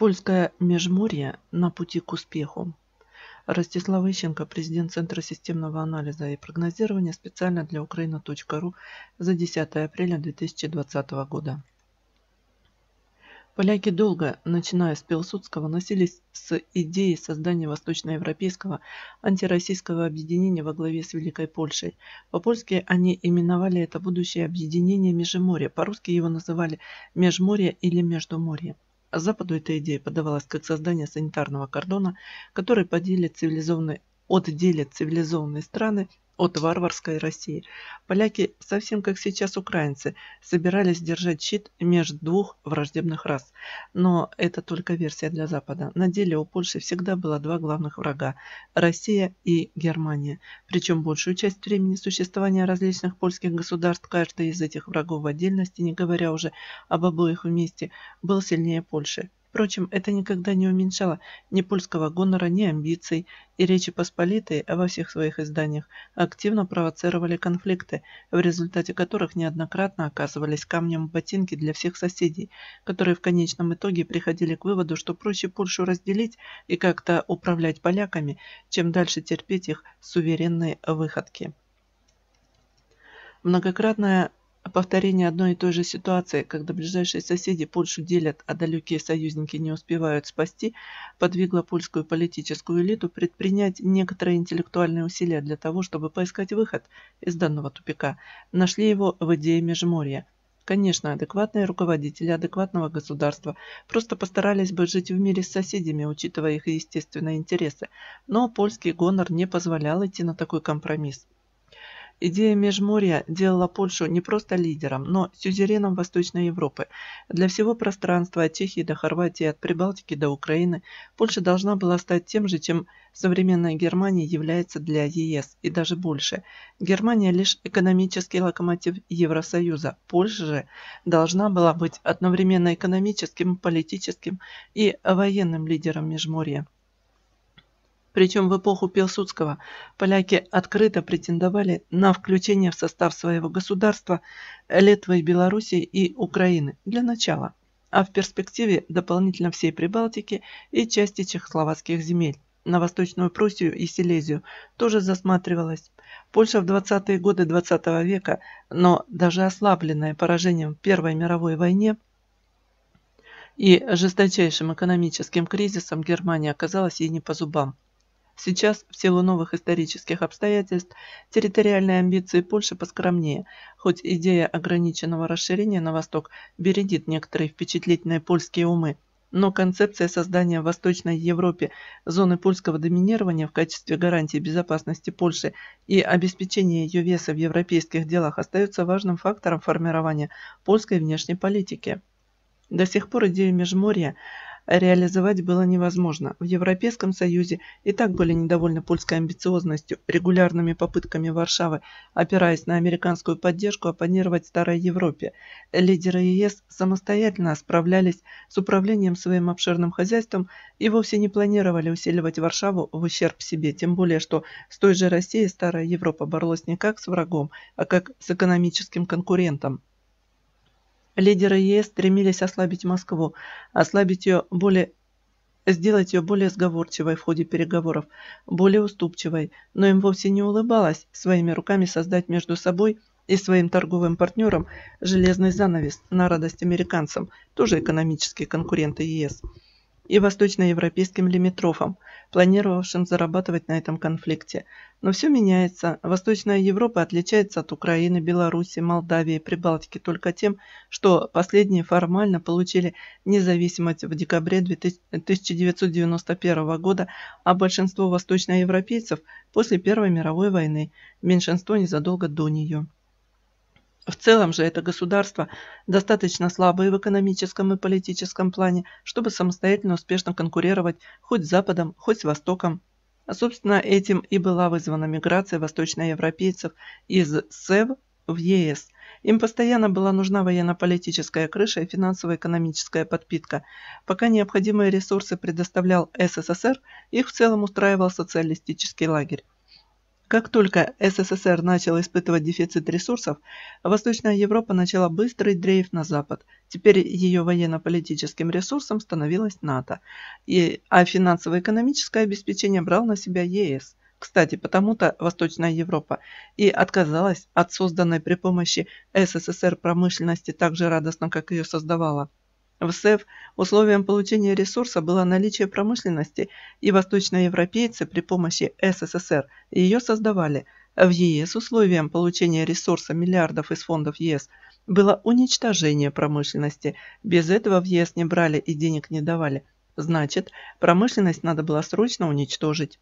Польское межморье на пути к успеху. Ростислав Ищенко, президент Центра системного анализа и прогнозирования специально для Украина.ру за 10 апреля 2020 года. Поляки долго, начиная с Пилсудского, носились с идеей создания восточноевропейского антироссийского объединения во главе с Великой Польшей. По-польски они именовали это будущее объединение Межеморья, по-русски его называли Межморье или Междуморье. А Западу эта идея подавалась как создание санитарного кордона, который поделит цивилизованные, отделит цивилизованные страны от варварской России. Поляки, совсем как сейчас украинцы, собирались держать щит между двух враждебных рас. Но это только версия для Запада. На деле у Польши всегда было два главных врага – Россия и Германия. Причем большую часть времени существования различных польских государств каждый из этих врагов в отдельности, не говоря уже об обоих вместе, был сильнее Польши. Впрочем, это никогда не уменьшало ни польского гонора, ни амбиций, и Речи Посполитые во всех своих изданиях активно провоцировали конфликты, в результате которых неоднократно оказывались камнем в для всех соседей, которые в конечном итоге приходили к выводу, что проще Польшу разделить и как-то управлять поляками, чем дальше терпеть их суверенные выходки. Многократная а повторение одной и той же ситуации, когда ближайшие соседи Польшу делят, а далекие союзники не успевают спасти, подвигло польскую политическую элиту предпринять некоторые интеллектуальные усилия для того, чтобы поискать выход из данного тупика. Нашли его в идее Межморья. Конечно, адекватные руководители адекватного государства просто постарались бы жить в мире с соседями, учитывая их естественные интересы, но польский гонор не позволял идти на такой компромисс. Идея Межморья делала Польшу не просто лидером, но сюзереном Восточной Европы. Для всего пространства от Чехии до Хорватии, от Прибалтики до Украины Польша должна была стать тем же, чем современная Германия является для ЕС, и даже больше. Германия лишь экономический локомотив Евросоюза. Польша же должна была быть одновременно экономическим, политическим и военным лидером Межморья. Причем в эпоху Пилсудского поляки открыто претендовали на включение в состав своего государства Литвы, Белоруссии и Украины для начала, а в перспективе дополнительно всей Прибалтики и части чехословацких земель. На Восточную Пруссию и Силезию тоже засматривалась. Польша в 20-е годы 20 -го века, но даже ослабленная поражением в Первой мировой войне, и жесточайшим экономическим кризисом Германия оказалась ей не по зубам. Сейчас, в силу новых исторических обстоятельств, территориальные амбиции Польши поскромнее, хоть идея ограниченного расширения на восток бередит некоторые впечатлительные польские умы. Но концепция создания в Восточной Европе зоны польского доминирования в качестве гарантии безопасности Польши и обеспечения ее веса в европейских делах остается важным фактором формирования польской внешней политики. До сих пор идея Межморья реализовать было невозможно. В Европейском Союзе и так были недовольны польской амбициозностью, регулярными попытками Варшавы, опираясь на американскую поддержку, оппонировать Старой Европе. Лидеры ЕС самостоятельно справлялись с управлением своим обширным хозяйством и вовсе не планировали усиливать Варшаву в ущерб себе, тем более, что с той же Россией Старая Европа боролась не как с врагом, а как с экономическим конкурентом. Лидеры ЕС стремились ослабить Москву, ослабить ее более сделать ее более сговорчивой в ходе переговоров, более уступчивой, но им вовсе не улыбалось своими руками создать между собой и своим торговым партнером железный занавес на радость американцам, тоже экономические конкуренты ЕС и восточноевропейским лимитрофам, планировавшим зарабатывать на этом конфликте. Но все меняется. Восточная Европа отличается от Украины, Беларуси, Молдавии, Прибалтики только тем, что последние формально получили независимость в декабре 1991 года, а большинство восточноевропейцев после Первой мировой войны, меньшинство незадолго до нее. В целом же это государство достаточно слабое в экономическом и политическом плане, чтобы самостоятельно успешно конкурировать хоть с Западом, хоть с Востоком. А собственно, этим и была вызвана миграция восточноевропейцев из СЭВ в ЕС. Им постоянно была нужна военно-политическая крыша и финансово-экономическая подпитка. Пока необходимые ресурсы предоставлял СССР, их в целом устраивал социалистический лагерь. Как только СССР начал испытывать дефицит ресурсов, Восточная Европа начала быстрый дрейф на запад. Теперь ее военно-политическим ресурсом становилась НАТО, и, а финансово-экономическое обеспечение брал на себя ЕС. Кстати, потому-то Восточная Европа и отказалась от созданной при помощи СССР промышленности так же радостно, как ее создавала. В СЭФ условием получения ресурса было наличие промышленности, и восточноевропейцы при помощи СССР ее создавали. В ЕС условием получения ресурса миллиардов из фондов ЕС было уничтожение промышленности. Без этого в ЕС не брали и денег не давали. Значит, промышленность надо было срочно уничтожить.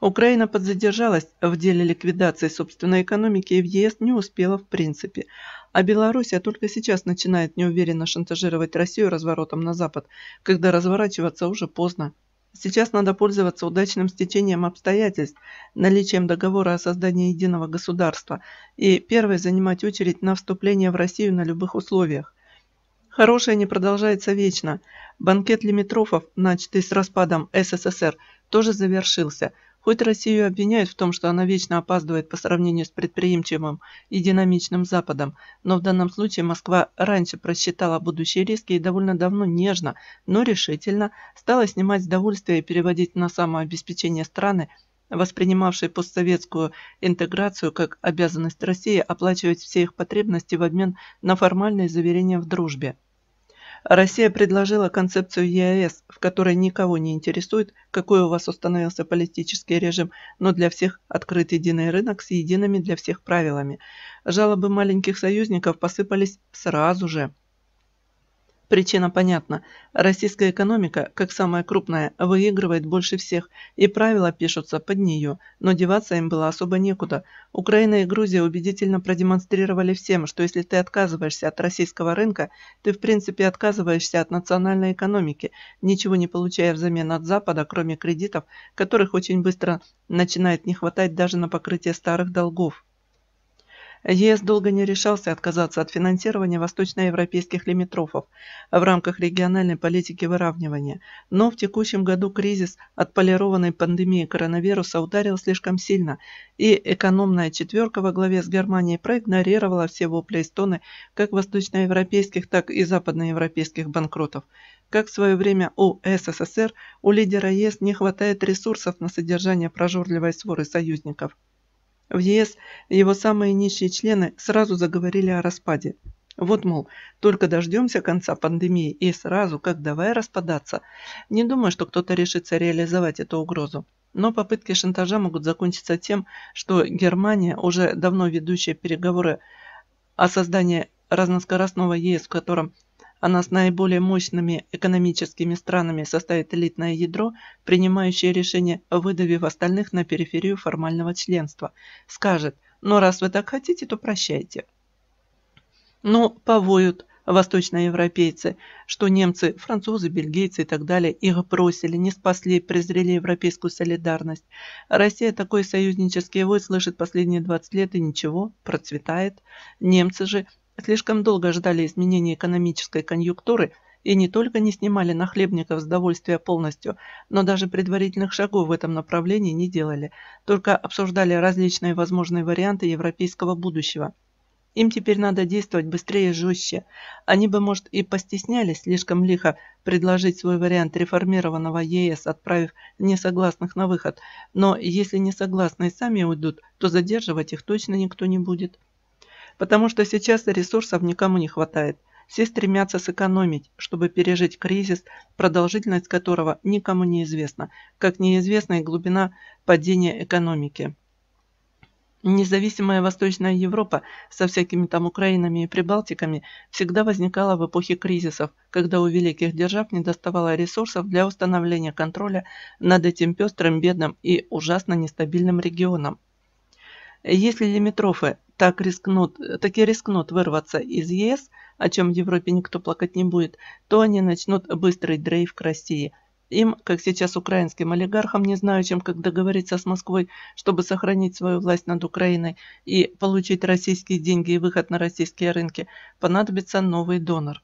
Украина подзадержалась в деле ликвидации собственной экономики и в ЕС не успела в принципе. А Белоруссия а только сейчас начинает неуверенно шантажировать Россию разворотом на Запад, когда разворачиваться уже поздно. Сейчас надо пользоваться удачным стечением обстоятельств, наличием договора о создании единого государства и первой занимать очередь на вступление в Россию на любых условиях. Хорошее не продолжается вечно. Банкет Лимитрофов, начатый с распадом СССР, тоже завершился – Хоть Россию обвиняют в том, что она вечно опаздывает по сравнению с предприимчивым и динамичным Западом, но в данном случае Москва раньше просчитала будущие риски и довольно давно нежно, но решительно стала снимать с довольствия и переводить на самообеспечение страны, воспринимавшие постсоветскую интеграцию как обязанность России оплачивать все их потребности в обмен на формальные заверения в дружбе. Россия предложила концепцию ЕАЭС, в которой никого не интересует, какой у вас установился политический режим, но для всех открыт единый рынок с едиными для всех правилами. Жалобы маленьких союзников посыпались сразу же. Причина понятна. Российская экономика, как самая крупная, выигрывает больше всех, и правила пишутся под нее, но деваться им было особо некуда. Украина и Грузия убедительно продемонстрировали всем, что если ты отказываешься от российского рынка, ты в принципе отказываешься от национальной экономики, ничего не получая взамен от Запада, кроме кредитов, которых очень быстро начинает не хватать даже на покрытие старых долгов. ЕС долго не решался отказаться от финансирования восточноевропейских лимитрофов в рамках региональной политики выравнивания, но в текущем году кризис от полированной пандемии коронавируса ударил слишком сильно, и экономная четверка во главе с Германией проигнорировала все вопли Эстоны как восточноевропейских, так и западноевропейских банкротов. Как в свое время у СССР, у лидера ЕС не хватает ресурсов на содержание прожорливой своры союзников. В ЕС его самые нищие члены сразу заговорили о распаде. Вот, мол, только дождемся конца пандемии и сразу, как давай распадаться. Не думаю, что кто-то решится реализовать эту угрозу. Но попытки шантажа могут закончиться тем, что Германия, уже давно ведущая переговоры о создании разноскоростного ЕС, в котором она с наиболее мощными экономическими странами составит элитное ядро, принимающее решение, выдавив остальных на периферию формального членства. Скажет, Но «Ну, раз вы так хотите, то прощайте. Но ну, повоют восточноевропейцы, что немцы, французы, бельгийцы и так далее их бросили, не спасли, презрели европейскую солидарность. Россия такой союзнический вой слышит последние 20 лет и ничего, процветает. Немцы же слишком долго ждали изменения экономической конъюнктуры и не только не снимали нахлебников с довольствия полностью, но даже предварительных шагов в этом направлении не делали, только обсуждали различные возможные варианты европейского будущего. Им теперь надо действовать быстрее и жестче. Они бы, может, и постеснялись слишком лихо предложить свой вариант реформированного ЕС, отправив несогласных на выход. Но если несогласные сами уйдут, то задерживать их точно никто не будет потому что сейчас ресурсов никому не хватает. Все стремятся сэкономить, чтобы пережить кризис, продолжительность которого никому не известна, как неизвестна и глубина падения экономики. Независимая Восточная Европа со всякими там Украинами и Прибалтиками всегда возникала в эпохе кризисов, когда у великих держав недоставало ресурсов для установления контроля над этим пестрым, бедным и ужасно нестабильным регионом. Если лимитрофы так рискнут, таки рискнут вырваться из ЕС, о чем в Европе никто плакать не будет, то они начнут быстрый дрейф к России. Им, как сейчас украинским олигархам, не знаю, чем как договориться с Москвой, чтобы сохранить свою власть над Украиной и получить российские деньги и выход на российские рынки, понадобится новый донор.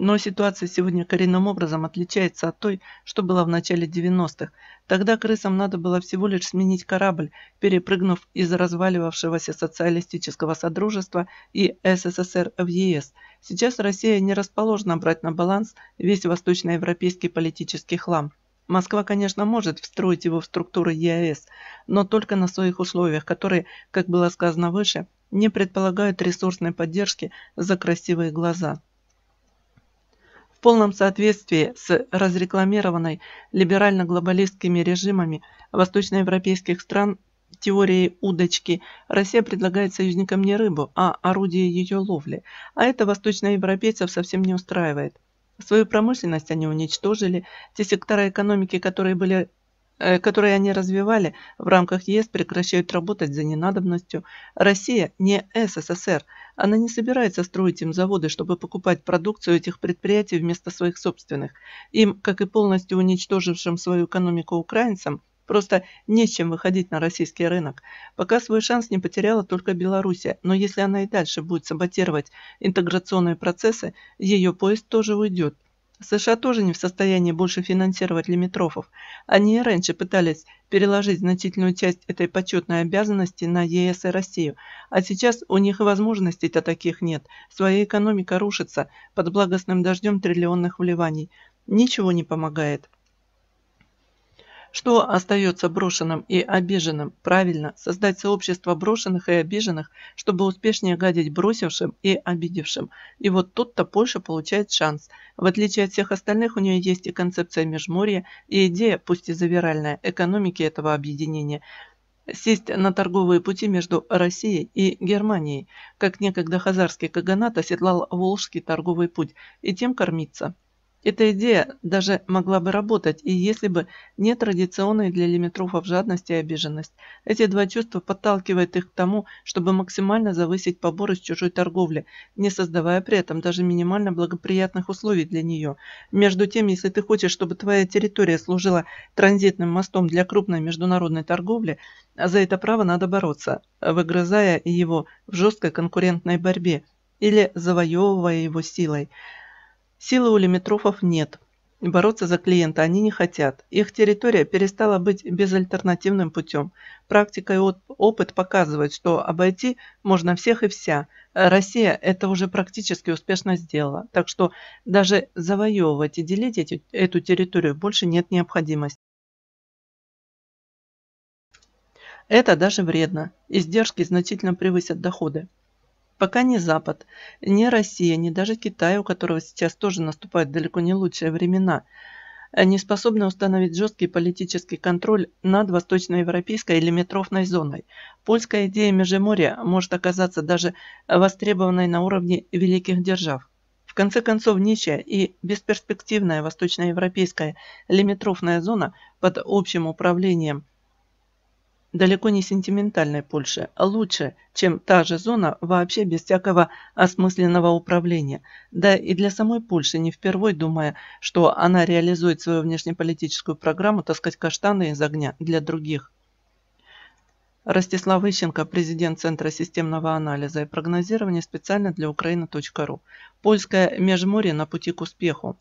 Но ситуация сегодня коренным образом отличается от той, что была в начале 90-х. Тогда крысам надо было всего лишь сменить корабль, перепрыгнув из разваливавшегося социалистического содружества и СССР в ЕС. Сейчас Россия не расположена брать на баланс весь восточноевропейский политический хлам. Москва, конечно, может встроить его в структуры ЕАЭС, но только на своих условиях, которые, как было сказано выше, не предполагают ресурсной поддержки за красивые глаза в полном соответствии с разрекламированной либерально-глобалистскими режимами восточноевропейских стран теорией удочки, Россия предлагает союзникам не рыбу, а орудие ее ловли, а это восточноевропейцев совсем не устраивает. Свою промышленность они уничтожили, те секторы экономики, которые были Э, которые они развивали в рамках ЕС, прекращают работать за ненадобностью. Россия не СССР. Она не собирается строить им заводы, чтобы покупать продукцию этих предприятий вместо своих собственных. Им, как и полностью уничтожившим свою экономику украинцам, Просто нечем выходить на российский рынок. Пока свой шанс не потеряла только Белоруссия, но если она и дальше будет саботировать интеграционные процессы, ее поезд тоже уйдет. США тоже не в состоянии больше финансировать лимитрофов. Они и раньше пытались переложить значительную часть этой почетной обязанности на ЕС и Россию, а сейчас у них и возможностей-то таких нет. Своя экономика рушится под благостным дождем триллионных вливаний. Ничего не помогает. Что остается брошенным и обиженным? Правильно, создать сообщество брошенных и обиженных, чтобы успешнее гадить бросившим и обидевшим. И вот тут-то Польша получает шанс. В отличие от всех остальных, у нее есть и концепция межморья, и идея, пусть и завиральная, экономики этого объединения – сесть на торговые пути между Россией и Германией, как некогда хазарский каганат оседлал Волжский торговый путь, и тем кормиться. Эта идея даже могла бы работать, и если бы не традиционные для лимитрофов жадность и обиженность. Эти два чувства подталкивают их к тому, чтобы максимально завысить поборы с чужой торговли, не создавая при этом даже минимально благоприятных условий для нее. Между тем, если ты хочешь, чтобы твоя территория служила транзитным мостом для крупной международной торговли, за это право надо бороться, выгрызая его в жесткой конкурентной борьбе или завоевывая его силой – Силы у лимитрофов нет. Бороться за клиента они не хотят. Их территория перестала быть безальтернативным путем. Практика и опыт показывают, что обойти можно всех и вся. Россия это уже практически успешно сделала. Так что даже завоевывать и делить эти, эту территорию больше нет необходимости. Это даже вредно. Издержки значительно превысят доходы. Пока ни Запад, ни Россия, ни даже Китай, у которого сейчас тоже наступают далеко не лучшие времена, не способны установить жесткий политический контроль над восточноевропейской или метрофной зоной. Польская идея Межеморья может оказаться даже востребованной на уровне великих держав. В конце концов, нищая и бесперспективная восточноевропейская лимитрофная зона под общим управлением – далеко не сентиментальной Польши, а лучше, чем та же зона вообще без всякого осмысленного управления. Да и для самой Польши, не впервой думая, что она реализует свою внешнеполитическую программу таскать каштаны из огня для других. Ростислав Ищенко, президент Центра системного анализа и прогнозирования специально для Украины.ру. Польское межморье на пути к успеху.